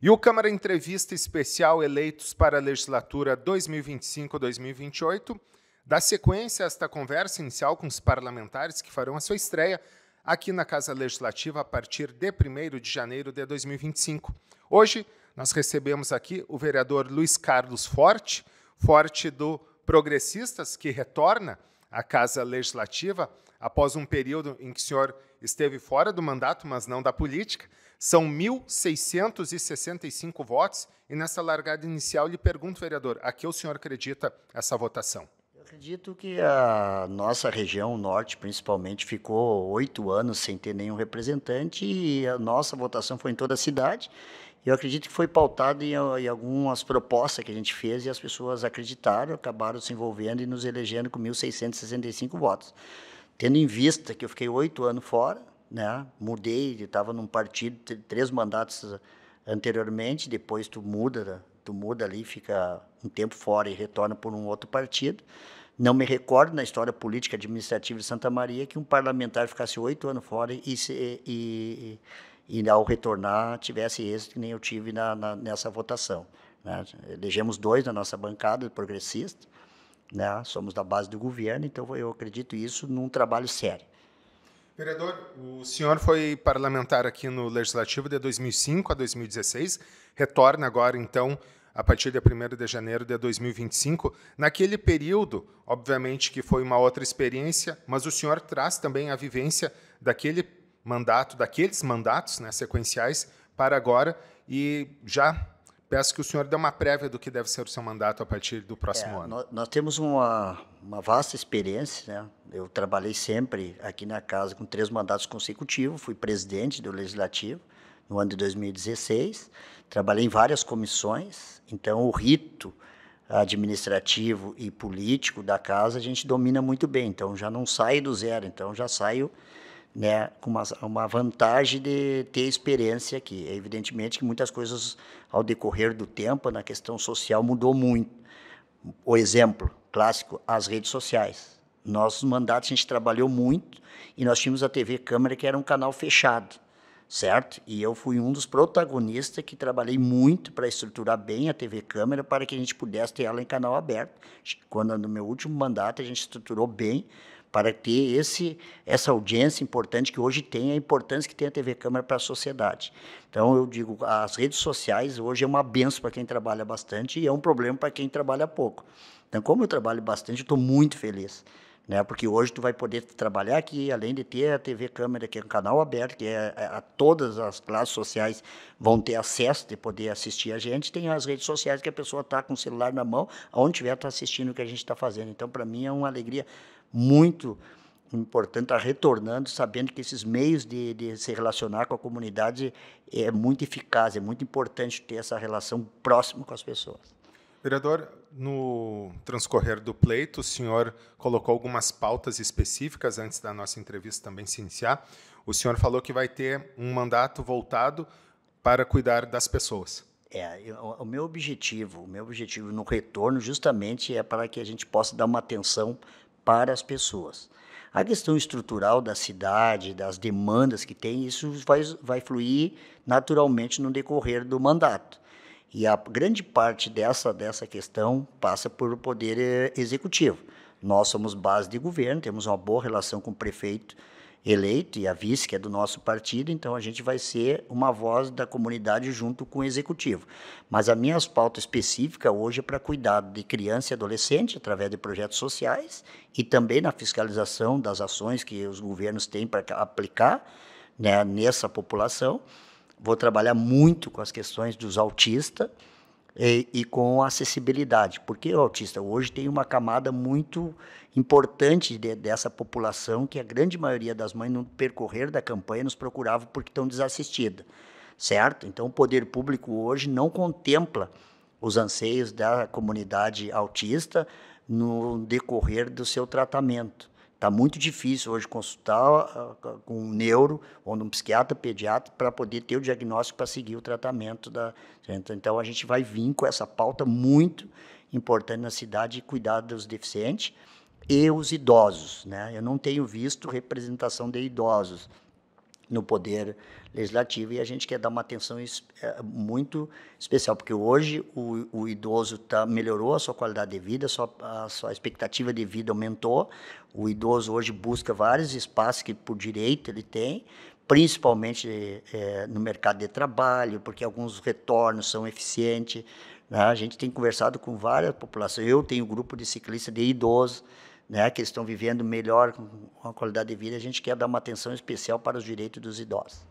E o Câmara Entrevista Especial Eleitos para a Legislatura 2025-2028 dá sequência a esta conversa inicial com os parlamentares que farão a sua estreia aqui na Casa Legislativa a partir de 1 de janeiro de 2025. Hoje, nós recebemos aqui o vereador Luiz Carlos Forte, Forte do Progressistas, que retorna à Casa Legislativa após um período em que o senhor esteve fora do mandato, mas não da política. São 1.665 votos. E nessa largada inicial, lhe pergunto, vereador, a que o senhor acredita essa votação? Eu acredito que a nossa região o norte, principalmente, ficou oito anos sem ter nenhum representante e a nossa votação foi em toda a cidade. Eu acredito que foi pautado em, em, algumas propostas que a gente fez e as pessoas acreditaram, acabaram se envolvendo e nos elegendo com 1.665 votos tendo em vista que eu fiquei oito anos fora, né? Mudei, estava num partido três mandatos anteriormente, depois tu muda, tu muda ali, fica um tempo fora e retorna por um outro partido. Não me recordo na história política administrativa de Santa Maria que um parlamentar ficasse oito anos fora e, se, e, e, e, ao retornar tivesse êxito que nem eu tive na, na, nessa votação. Né? Elegemos dois na nossa bancada progressista, né? Somos da base do governo, então eu acredito isso num trabalho sério. Vereador, o senhor foi parlamentar aqui no Legislativo de 2005 a 2016, retorna agora, então, a partir de 1 de janeiro de 2025. Naquele período, obviamente que foi uma outra experiência, mas o senhor traz também a vivência daquele mandato, daqueles mandatos né, sequenciais para agora e já Peço que o senhor dê uma prévia do que deve ser o seu mandato a partir do próximo é, ano. Nós, nós, temos uma, uma vasta experiência. Né? Eu trabalhei sempre aqui na casa com três mandatos consecutivos. Fui presidente do Legislativo no ano de 2016. Trabalhei em várias comissões. Então, o rito administrativo e político da casa a gente domina muito bem. Então, já não saio do zero. Então, já saio né, com uma, uma vantagem de ter experiência aqui. É evidentemente que muitas coisas, ao decorrer do tempo, na questão social, mudou muito. O exemplo clássico, as redes sociais. Nossos mandatos a gente trabalhou muito e nós tínhamos a TV Câmara, que era um canal fechado, certo? E eu fui um dos protagonistas que trabalhei muito para estruturar bem a TV Câmara para que a gente pudesse ter ela em canal aberto. Quando no meu último mandato a gente estruturou bem para ter esse, essa audiência importante que hoje tem, a importância que tem a TV Câmara para a sociedade. Então, eu digo, as redes sociais hoje é uma benção para quem trabalha bastante e é um problema para quem trabalha pouco. Então, como eu trabalho bastante, estou muito feliz né? Porque hoje tu vai poder trabalhar aqui, além de ter a TV Câmara, que é um canal aberto, que é, a, é, a todas as classes sociais vão ter acesso de poder assistir a gente. Tem as redes sociais que a pessoa está com o celular na mão, aonde estiver, está assistindo o que a gente está fazendo. Então, para mim é uma alegria muito importante estar tá retornando, sabendo que esses meios de, de, se relacionar com a comunidade é muito eficaz, é muito importante ter essa relação próxima com as pessoas. Vereador, no transcorrer do pleito, o senhor colocou algumas pautas específicas antes da nossa entrevista também se iniciar. O senhor falou que vai ter um mandato voltado para cuidar das pessoas. É, o meu objetivo, o meu objetivo no retorno justamente é para que a gente possa dar uma atenção para as pessoas. A questão estrutural da cidade, das demandas que tem, isso vai, vai fluir naturalmente no decorrer do mandato. E a grande parte dessa, dessa questão passa por o poder eh, executivo. Nós somos base de governo, temos uma boa relação com o prefeito eleito e a vice, que é do nosso partido, então a gente vai ser uma voz da comunidade junto com o executivo. Mas a minha pauta específica hoje é para cuidado de criança e adolescente, através de projetos sociais e também na fiscalização das ações que os governos têm para aplicar né, nessa população Vou trabalhar muito com as questões dos autistas e, e, com a acessibilidade, porque o autista hoje tem uma camada muito importante de, dessa população que a grande maioria das mães, no percorrer da campanha, nos procurava porque estão desassistidas, certo? Então, o poder público hoje não contempla os anseios da comunidade autista no decorrer do seu tratamento. Está muito difícil hoje consultar ah, ah, com um neuro ou um psiquiatra, pediatra, para poder ter o diagnóstico para seguir o tratamento. da Então, a gente vai vir com essa pauta muito importante na cidade de cuidar dos deficientes e os idosos. Né? Eu não tenho visto representação de idosos no poder legislativo e a gente quer dar uma atenção é, muito especial, porque hoje o, o idoso tá, melhorou a sua qualidade de vida, a sua, a sua expectativa de vida aumentou, o idoso hoje busca vários espaços que por direito ele tem, principalmente é, no mercado de trabalho, porque alguns retornos são eficientes, né? a gente tem conversado com várias populações, eu tenho um grupo de ciclistas de idosos, né, que estão vivendo melhor, com uma qualidade de vida, a gente quer dar uma atenção especial para os direitos dos idosos.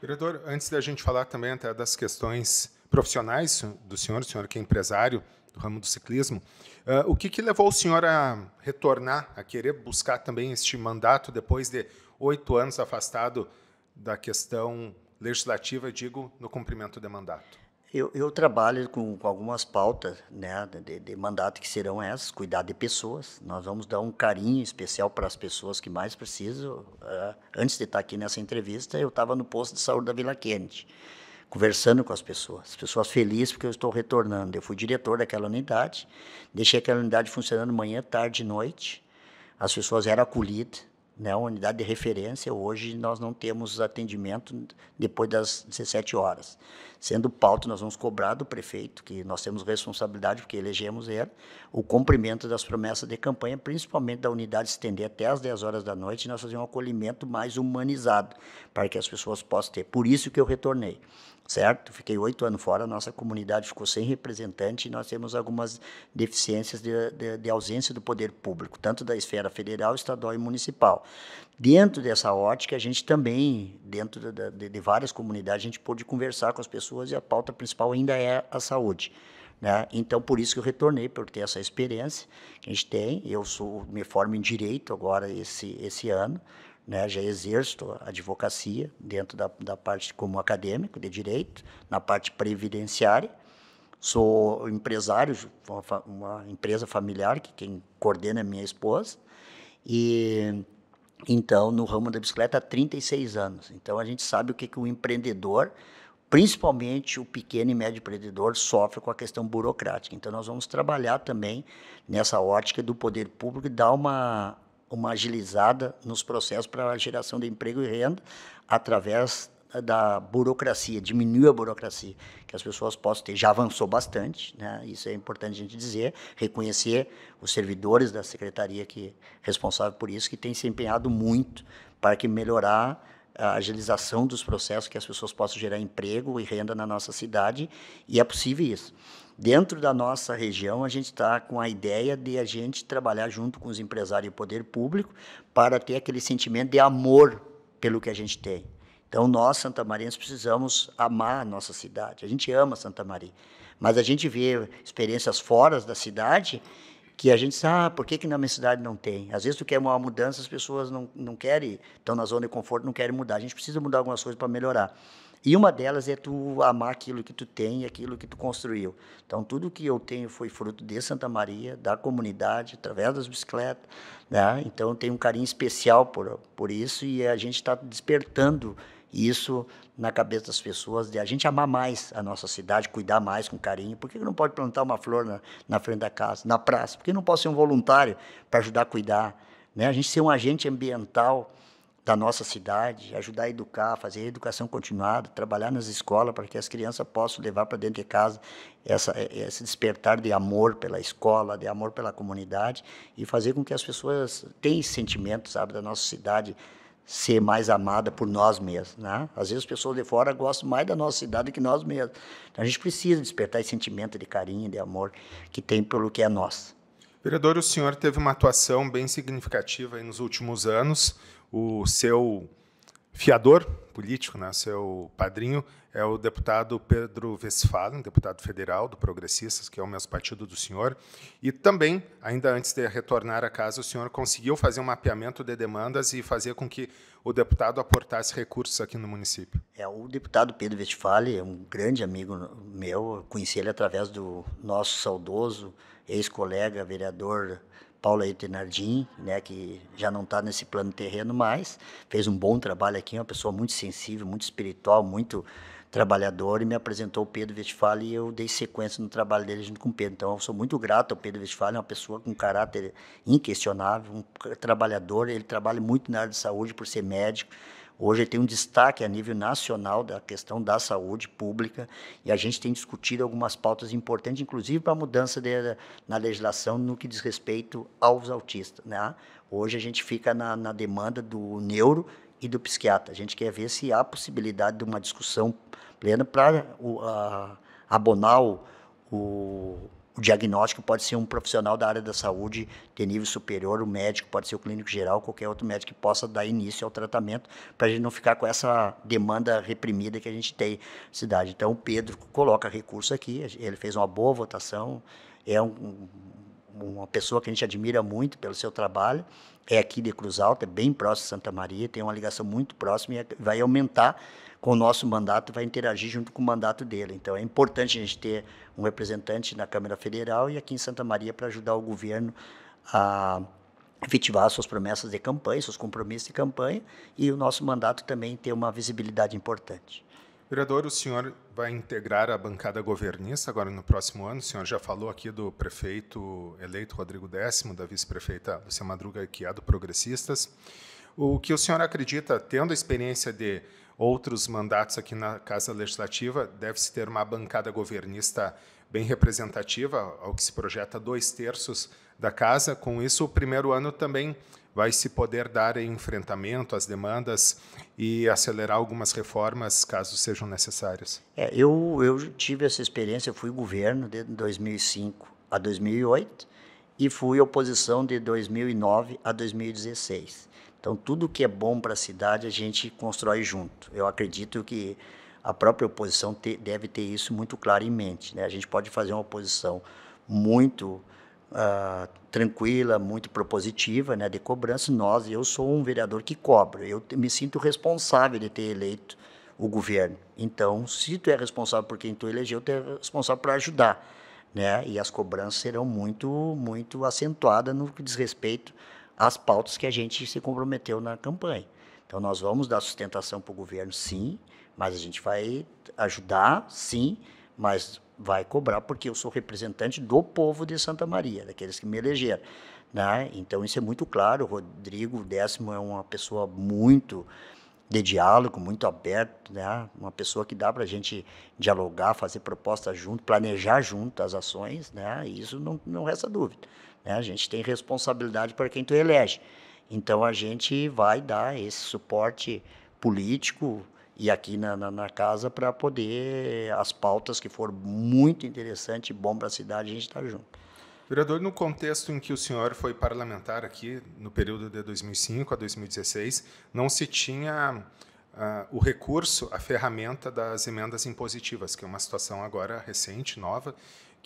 Vereador, antes da gente falar também até das questões profissionais do senhor, o senhor que é empresário do ramo do ciclismo, uh, o que, que levou o senhor a retornar, a querer buscar também este mandato depois de oito anos afastado da questão legislativa, digo, no cumprimento de mandato? Eu, eu trabalho com, com, algumas pautas né, de, de, mandato que serão essas, cuidar de pessoas. Nós vamos dar um carinho especial para as pessoas que mais precisam. Uh, antes de estar aqui nessa entrevista, eu estava no posto de saúde da Vila Quente, conversando com as pessoas. As pessoas felizes porque eu estou retornando. Eu fui diretor daquela unidade, deixei aquela unidade funcionando manhã, tarde e noite. As pessoas eram acolhidas né, unidade de referência, hoje nós não temos atendimento depois das 17 horas. Sendo pauta, nós vamos cobrar do prefeito, que nós temos responsabilidade, porque elegemos ele, o cumprimento das promessas de campanha, principalmente da unidade estender até as 10 horas da noite, e nós fazer um acolhimento mais humanizado, para que as pessoas possam ter. Por isso que eu retornei certo? Fiquei oito anos fora, nossa comunidade ficou sem representante e nós temos algumas deficiências de, de, de, ausência do poder público, tanto da esfera federal, estadual e municipal. Dentro dessa ótica, a gente também, dentro de, de várias comunidades, a gente pôde conversar com as pessoas e a pauta principal ainda é a saúde. Né? Então, por isso que eu retornei, por ter essa experiência que a gente tem. Eu sou, me formo em Direito agora esse, esse ano, né, já exerço a advocacia dentro da, da parte como acadêmico de direito, na parte previdenciária. Sou empresário, uma empresa familiar que quem coordena é minha esposa. E então no ramo da bicicleta há 36 anos. Então a gente sabe o que que o empreendedor, principalmente o pequeno e médio empreendedor sofre com a questão burocrática. Então nós vamos trabalhar também nessa ótica do poder público e dar uma uma agilizada nos processos para a geração de emprego e renda através da burocracia, diminui a burocracia, que as pessoas possam ter. Já avançou bastante, né? isso é importante a gente dizer, reconhecer os servidores da secretaria que responsável por isso, que tem se empenhado muito para que melhorar a agilização dos processos, que as pessoas possam gerar emprego e renda na nossa cidade, e é possível isso. Dentro da nossa região, a gente está com a ideia de a gente trabalhar junto com os empresários e o poder público para ter aquele sentimento de amor pelo que a gente tem. Então, nós, Santa Maria precisamos amar a nossa cidade. A gente ama Santa Maria, mas a gente vê experiências fora da cidade que a gente sabe, ah, por que, que na minha cidade não tem? Às vezes tu quer uma mudança, as pessoas não, não querem, estão na zona de conforto, não querem mudar. A gente precisa mudar algumas coisas para melhorar. E uma delas é tu amar aquilo que tu tem, aquilo que tu construiu. Então, tudo que eu tenho foi fruto de Santa Maria, da comunidade, através das bicicletas. Né? Então, eu tenho um carinho especial por, por isso e a gente está despertando isso na cabeça das pessoas, de a gente amar mais a nossa cidade, cuidar mais com carinho. Por que não pode plantar uma flor na, na frente da casa, na praça? Por que não posso ser um voluntário para ajudar a cuidar? Né? A gente ser um agente ambiental da nossa cidade, ajudar a educar, fazer a educação continuada, trabalhar nas escolas para que as crianças possam levar para dentro de casa essa, é, é, esse despertar de amor pela escola, de amor pela comunidade e fazer com que as pessoas tenham esse sentimento, sabe, da nossa cidade ser mais amada por nós mesmos. Né? Às vezes as pessoas de fora gostam mais da nossa cidade que nós mesmos. Então a gente precisa despertar esse sentimento de carinho, de amor que tem pelo que é nosso. Vereador, o senhor teve uma atuação bem significativa nos últimos anos. O seu fiador político, né, seu padrinho, é o deputado Pedro Westphalen, deputado federal do Progressistas, que é o mesmo partido do senhor. E também, ainda antes de retornar à casa, o senhor conseguiu fazer um mapeamento de demandas e fazer com que o deputado aportasse recursos aqui no município. É, o deputado Pedro Westphalen é um grande amigo meu, conheci ele através do nosso saudoso ex-colega vereador Paula Eternardim, né, que já não está nesse plano terreno mais, fez um bom trabalho aqui, uma pessoa muito sensível, muito espiritual, muito trabalhador, e me apresentou o Pedro Westphal e eu dei sequência no trabalho dele junto com o Pedro. Então, eu sou muito grato ao Pedro Westphal, é uma pessoa com caráter inquestionável, um trabalhador, ele trabalha muito na área de saúde por ser médico, Hoje tem um destaque a nível nacional da questão da saúde pública e a gente tem discutido algumas pautas importantes, inclusive para a mudança de, na legislação no que diz respeito aos autistas. Né? Hoje a gente fica na, na demanda do neuro e do psiquiatra. A gente quer ver se há possibilidade de uma discussão plena para abonar o, o o diagnóstico pode ser um profissional da área da saúde de nível superior, o médico, pode ser o clínico geral, qualquer outro médico que possa dar início ao tratamento, para a gente não ficar com essa demanda reprimida que a gente tem na cidade. Então, o Pedro coloca recurso aqui, ele fez uma boa votação, é um, uma pessoa que a gente admira muito pelo seu trabalho, é aqui de Cruz Alta, é bem próximo de Santa Maria, tem uma ligação muito próxima e é, vai aumentar com o nosso mandato, vai interagir junto com o mandato dele. Então, é importante a gente ter um representante na Câmara Federal e aqui em Santa Maria para ajudar o governo a efetivar suas promessas de campanha, seus compromissos de campanha e o nosso mandato também ter uma visibilidade importante. Vereador, o senhor vai integrar a bancada governista agora no próximo ano. O senhor já falou aqui do prefeito eleito Rodrigo Décimo, da vice-prefeita Lúcia Madruga, que é do Progressistas. O que o senhor acredita, tendo a experiência de outros mandatos aqui na Casa Legislativa, deve-se ter uma bancada governista bem representativa, ao que se projeta dois terços da Casa. Com isso, o primeiro ano também vai se poder dar enfrentamento às demandas e acelerar algumas reformas, caso sejam necessárias. É, eu, eu tive essa experiência, eu fui governo de 2005 a 2008 e fui oposição de 2009 a 2016. Então, tudo que é bom para a cidade a gente constrói junto. Eu acredito que a própria oposição te, deve ter isso muito claro em mente. Né? A gente pode fazer uma oposição muito uh, tranquila, muito propositiva, né, de cobrança. Nós, eu sou um vereador que cobra. Eu me sinto responsável de ter eleito o governo. Então, se tu é responsável por quem tu elegeu, tu é responsável para ajudar, né? E as cobranças serão muito, muito acentuadas no que diz respeito as pautas que a gente se comprometeu na campanha. Então, nós vamos dar sustentação para o governo, sim, mas a gente vai ajudar, sim, mas vai cobrar, porque eu sou representante do povo de Santa Maria, daqueles que me elegeram. Né? Então, isso é muito claro. O Rodrigo Décimo é uma pessoa muito de diálogo, muito aberto, né? uma pessoa que dá para a gente dialogar, fazer propostas junto, planejar junto as ações, né? e isso não, não resta dúvida. Né? A gente tem responsabilidade para quem tu elege. Então a gente vai dar esse suporte político e aqui na, na, na casa para poder as pautas que for muito interessante e bom para a cidade a gente estar tá junto. Vereador, no contexto em que o senhor foi parlamentar aqui, no período de 2005 a 2016, não se tinha uh, o recurso, a ferramenta das emendas impositivas, que é uma situação agora recente, nova,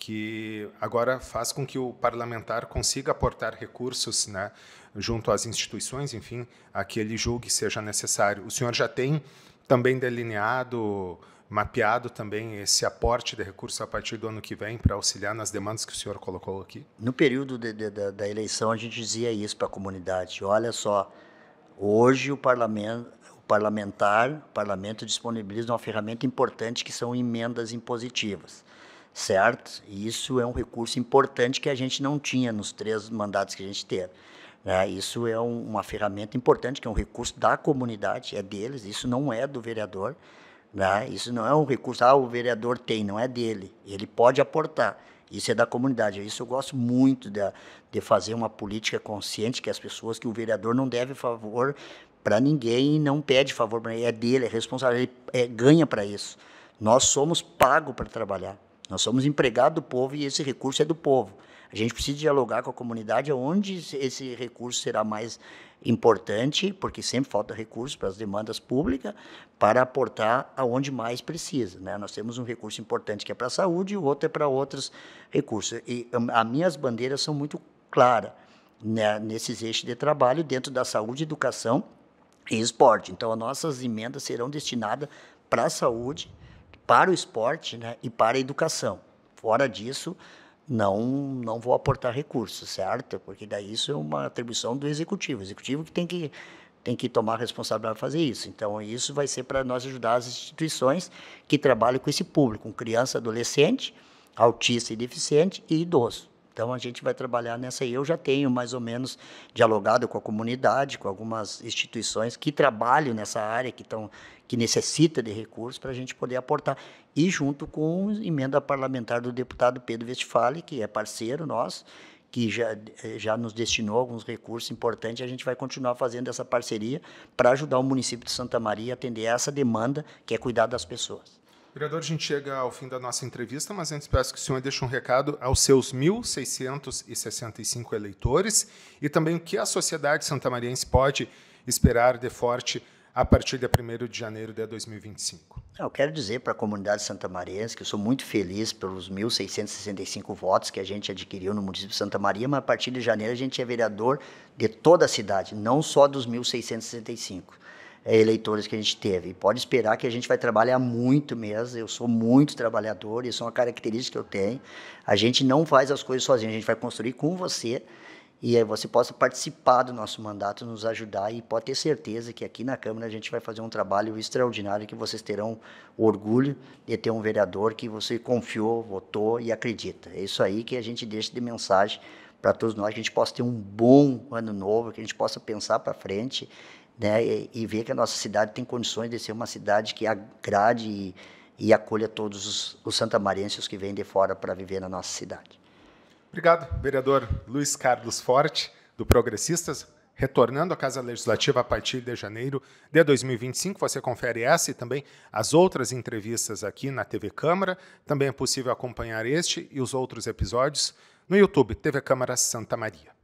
que agora faz com que o parlamentar consiga aportar recursos né, junto às instituições, enfim, a que ele julgue seja necessário. O senhor já tem também delineado, mapeado também esse aporte de recursos a partir do ano que vem para auxiliar nas demandas que o senhor colocou aqui? No período de, de, da, da eleição, a gente dizia isso para a comunidade. Olha só, hoje o parlamento, parlamentar, o parlamento disponibiliza uma ferramenta importante que são emendas impositivas certo? E isso é um recurso importante que a gente não tinha nos três mandatos que a gente teve. Né? Isso é um, uma ferramenta importante, que é um recurso da comunidade, é deles, isso não é do vereador. Né? Isso não é um recurso, ah, o vereador tem, não é dele. Ele pode aportar. Isso é da comunidade. Isso eu gosto muito de, de fazer uma política consciente que as pessoas, que o vereador não deve favor para ninguém, não pede favor para ninguém. É dele, é responsável, ele é, ganha para isso. Nós somos pagos para trabalhar. Nós somos empregados do povo e esse recurso é do povo. A gente precisa dialogar com a comunidade onde esse recurso será mais importante, porque sempre falta recurso para as demandas públicas, para aportar aonde mais precisa. Né? Nós temos um recurso importante que é para a saúde e o outro é para outros recursos. E hum, as minhas bandeiras são muito claras né, nesses eixos de trabalho dentro da saúde, educação e esporte. Então, as nossas emendas serão destinadas para a saúde, para o esporte né, e para a educação. Fora disso, não, não vou aportar recursos, certo? Porque daí isso é uma atribuição do executivo. O executivo que tem que tem que tomar a responsabilidade de fazer isso. Então, isso vai ser para nós ajudar as instituições que trabalham com esse público, com criança, adolescente, autista e deficiente e idoso. Então a gente vai trabalhar nessa e eu já tenho mais ou menos dialogado com a comunidade, com algumas instituições que trabalham nessa área, que estão que necessita de recursos para a gente poder aportar e junto com a emenda parlamentar do deputado Pedro Vestfale, que é parceiro nosso, que já, já nos destinou alguns recursos importantes, a gente vai continuar fazendo essa parceria para ajudar o município de Santa Maria a atender essa demanda, que é cuidar das pessoas. Vereador, a gente chega ao fim da nossa entrevista, mas antes peço que o senhor deixe um recado aos seus 1.665 eleitores e também o que a sociedade santamariense pode esperar de forte a partir de 1 de janeiro de 2025. Ah, eu quero dizer para a comunidade santamariense que eu sou muito feliz pelos 1.665 votos que a gente adquiriu no município de Santa Maria, mas a partir de janeiro a gente é vereador de toda a cidade, não só dos 1.665. É, eleitores que a gente teve. E pode esperar que a gente vai trabalhar muito mesmo. Eu sou muito trabalhador, isso é uma característica que eu tenho. A gente não faz as coisas sozinho, a gente vai construir com você e aí você possa participar do nosso mandato, nos ajudar e pode ter certeza que aqui na Câmara a gente vai fazer um trabalho extraordinário que vocês terão orgulho de ter um vereador que você confiou, votou e acredita. É isso aí que a gente deixa de mensagem para todos nós, que a gente possa ter um bom ano novo, que a gente possa pensar para frente né, e, e, ver que a nossa cidade tem condições de ser uma cidade que agrade e, e acolha todos os, os santamarenses que vêm de fora para viver na nossa cidade. Obrigado, vereador Luiz Carlos Forte, do Progressistas retornando à Casa Legislativa a partir de janeiro de 2025. Você confere essa e também as outras entrevistas aqui na TV Câmara. Também é possível acompanhar este e os outros episódios no YouTube TV Câmara Santa Maria.